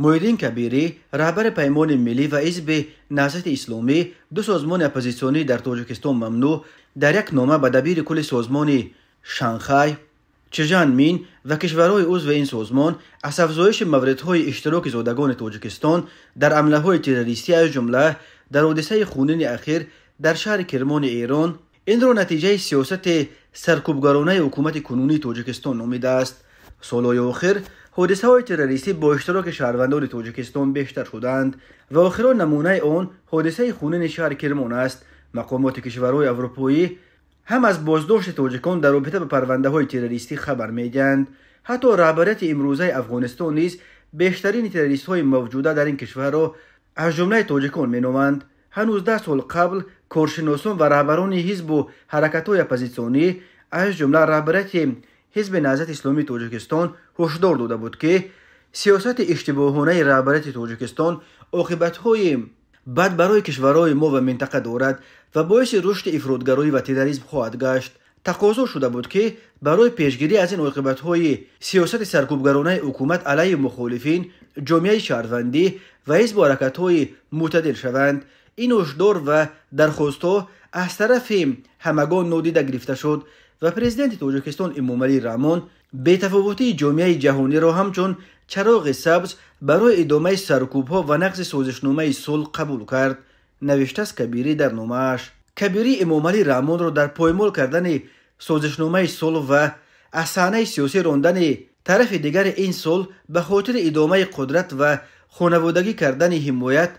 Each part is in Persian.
مویدین کبیری رهبر پیمان ملی و ایزب نهضت اسلامی دو سازمان اپوزیسیونی در تاجیکستان ممنوع در یک نامه به دبیر کل سازمان شانخای مین و کشورهای عضو این سازمان از افزایش موردهای اشتراک زادگان تاجیکستان در های تروریستی از جمله در حادثه خونین اخیر در شهر کرمان ایران این را نتیجه سیاست سرکوبگرانه حکومت کنونی تاجیکستان نامیده است سالهای آخر ҳодисаҳои террористӣ бо иштироки шаҳрвандони тоҷикистон бештар шуданд ва охирон намунаи он ҳодисаи хунини шаҳри кирмон аст мақомоти кишварҳои аврупоӣ ҳам аз боздошти тоҷикон дар робита ба парвандаҳои террористӣ хабар медиҳанд ҳатто раҳбарияти имрӯзаи афғонистон низ бештарини террористҳои мавҷуда дар ин кишварро аз ҷумлаи тоҷикон меноманд ҳанӯз даҳ сол қабл коршиносон ва раҳбарони ҳизбу ҳаракатҳои оппозитсионӣ аз ҷумла раҳбарияти حزب نازت اسلامی توجکستان هشدار داده بود که سیاست اشتباهانه رابرتی توجکستان اقیبت های بد برای کشورهای ما و منطقه دارد و باعث رشد افرادگروی و تیداریزم خواهد گشت تقاضا شده بود که برای پیشگیری از این اقیبت های سیاست سرکوبگرانه حکومت علیه مخالفین جامعه شهروندی و حزب حرکت های متدل شوند این اشدار و درخواست ها از طرف همگان نودیده گرفته شد ва президенти тоҷикистон эмомалӣ раҳмон бетафовутии ҷомеаи ҷаҳониро ҳамчун чароғи сабз барои идомаи саркӯбҳо ва нақзи созишномаи сулҳ қабул кард навиштааст кабирӣ дар номааш кабирӣ эмомалӣ раҳмонро дар поймол кардани созишномаи сулҳ ва аз саҳнаи сиёсӣ рондани тарафи дигари ин сулҳ ба хотири идомаи қудрат ва хонаводагӣ кардани ҳимоят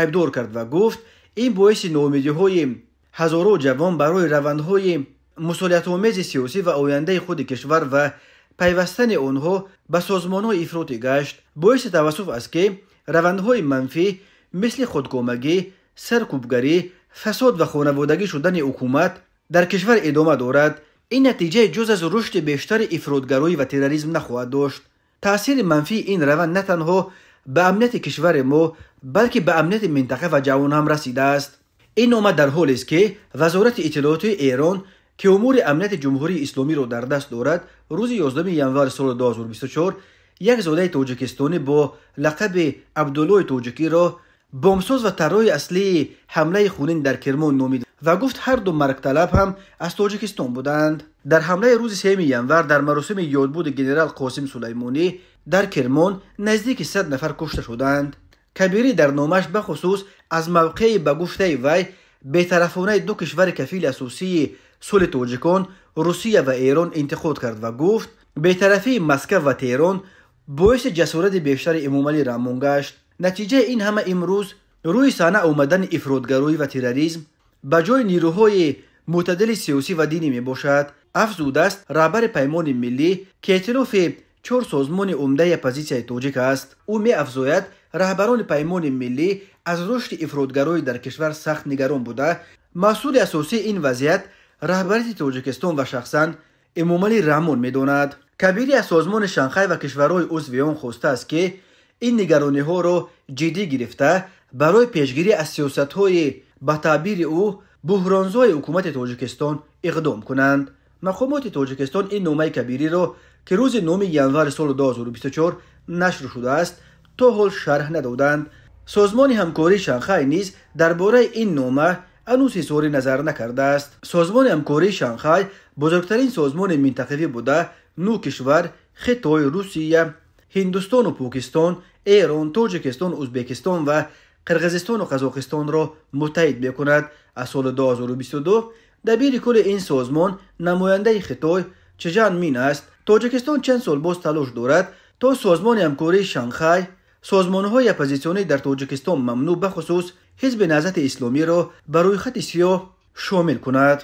айбдор кард ва гуфт ин боиси ноумедиҳои ҳазорон ҷавон барои равандҳои مسئولیت‌آمیز سیاسی و آینده خود کشور و پیوستن آنها به های افراطی گشت باعث توصف است که روندهای منفی مثل خودکامگی سرکوبگری فساد و خانوادگی شدن حکومت در کشور ادامه دارد این نتیجه جز از رشد بیشتر افرادگرایی و تروریسم نخواهد داشت تاثیر منفی این روند نه تنها به امنیت کشور ما بلکه به امنیت منطقه و جهان هم رسیده است این نامه در حالی است که وزارت اطلاعات ایران که امور امنیت جمهوری اسلامی را در دست دارد روز 11 ینوار سال 2024 یک زاده توجکستانی با لقب عبدالله توجکی را بامساز و طراح اصلی حمله خونین در کرمان نامید و گفت هر دو مرگ طلب هم از تاجیکستان بودند در حمله روز 3 ینور در مراسم یادبود گنرال قاسم سلیمانی در کرمان نزدیک 100 نفر کشته شدند کبیری در نامش بخصوص از موقعی به گفته وی بیطرفانه دو کشور کفیل اساسی сулҳи тоҷикон русия ва эрон интиқод кард ва гуфт бетарафии маскав ва теҳрон боиси ҷасорати бештари эмомалӣ рамон гашт натиҷаи ин ҳама имрӯз рӯи саҳна омадани ифродгароӣ ва терроризм ба ҷои нирӯҳои мӯътадили сиёсӣ ва динӣ мебошад афзуд аст раҳбари паймони миллӣ ки эътилофи чор созмони умдаи оппозитсияи тоҷик аст ӯ меафзояд раҳбарони паймони миллӣ аз рушди ифродгароӣ дар кишвар сахт нигарон буда масъули асосии ин вазъият رهبری توجکستان و شخصا امومالی رمون میداند کبیری از سازمان شانخای و کشورهای عضو آن خواسته است که این ها را جدی گرفته برای پیشگیری از سیاست های به تعبیر او بحرانزای حکومت توجکستان، اقدام کنند مقامات توجکستان این نامه کبیری را که روز 9 یانوار سال 2024 نشر شده است تا حال شرح ندادند سازمان همکاری شانخای نیز درباره این نامه ҳанӯз ҳисорӣ назар накардааст созмони ҳамкории шанхай бузургтарин созмони минтақавӣ буда ну кишвар хитой русия ҳиндустону покистон эрон тоҷикистон ӯзбекистон ва қирғизистону қазоқистонро муттаҳид мекунад аз соли 2022 дабири кӯли ин созмон намояндаи хитой чжан мин аст тоҷикистон чанд сол боз талош дорад то созмони ҳамкории шанхай созмонҳои оппозитсионӣ дар тоҷикистон мамнӯъ бахусус حزب نهضت اسلامی را بر روی خط سیاه شامل کند